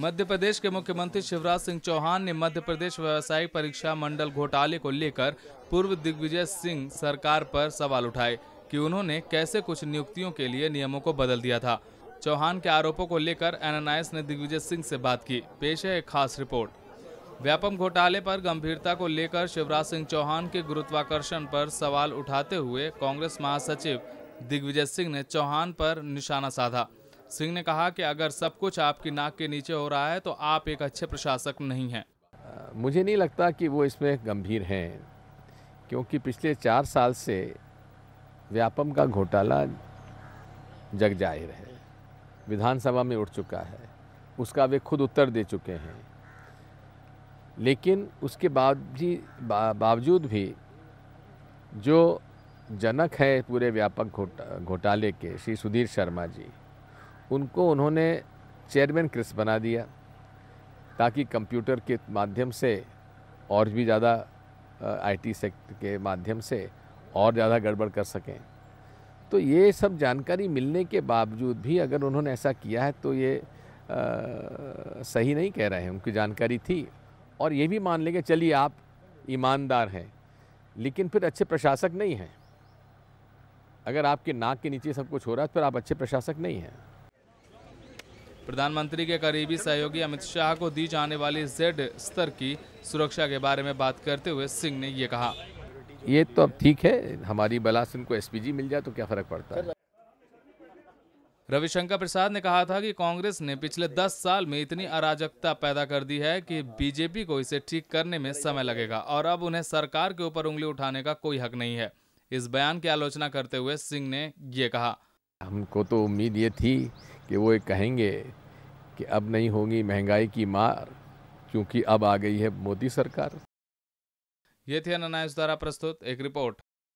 मध्य प्रदेश के मुख्यमंत्री शिवराज सिंह चौहान ने मध्य प्रदेश व्यावसायिक परीक्षा मंडल घोटाले को लेकर पूर्व दिग्विजय सिंह सरकार पर सवाल उठाए कि उन्होंने कैसे कुछ नियुक्तियों के लिए नियमों को बदल दिया था चौहान के आरोपों को लेकर एनानाइस ने दिग्विजय सिंह से बात की पेश है एक खास रिपोर्ट व्यापम घोटाले पर गंभीरता को लेकर शिवराज सिंह चौहान के गुरुत्वाकर्षण पर सवाल उठाते हुए कांग्रेस महासचिव दिग्विजय सिंह ने चौहान पर निशाना साधा सिंह ने कहा कि अगर सब कुछ आपकी नाक के नीचे हो रहा है तो आप एक अच्छे प्रशासक नहीं हैं मुझे नहीं लगता कि वो इसमें गंभीर हैं क्योंकि पिछले चार साल से व्यापम का घोटाला जग जाहिर है विधानसभा में उठ चुका है उसका वे खुद उत्तर दे चुके हैं लेकिन उसके बाद भी बावजूद भी जो जनक है पूरे व्यापक घोटाले के श्री सुधीर शर्मा जी उनको उन्होंने चेयरमैन क्रिस बना दिया ताकि कंप्यूटर के माध्यम से और भी ज़्यादा आईटी सेक्टर के माध्यम से और ज़्यादा गड़बड़ कर सकें तो ये सब जानकारी मिलने के बावजूद भी अगर उन्होंने ऐसा किया है तो ये आ, सही नहीं कह रहे हैं उनकी जानकारी थी और ये भी मान लेंगे चलिए आप ईमानदार हैं लेकिन फिर अच्छे प्रशासक नहीं हैं अगर आपके नाक के नीचे सब कुछ हो रहा है तो फिर आप अच्छे प्रशासक नहीं हैं प्रधानमंत्री के करीबी सहयोगी अमित शाह को दी जाने वाली जेड स्तर की सुरक्षा के बारे में बात करते हुए सिंह ने ये कहा ये तो अब ठीक है हमारी बलासन को एसपीजी मिल जाए तो क्या फर्क पड़ता है रविशंकर प्रसाद ने कहा था कि कांग्रेस ने पिछले 10 साल में इतनी अराजकता पैदा कर दी है कि बीजेपी को इसे ठीक करने में समय लगेगा और अब उन्हें सरकार के ऊपर उंगली उठाने का कोई हक नहीं है इस बयान की आलोचना करते हुए सिंह ने ये कहा हमको तो उम्मीद ये थी कि वो ये कहेंगे कि अब नहीं होगी महंगाई की मार क्योंकि अब आ गई है मोदी सरकार ये थी अननायस द्वारा प्रस्तुत एक रिपोर्ट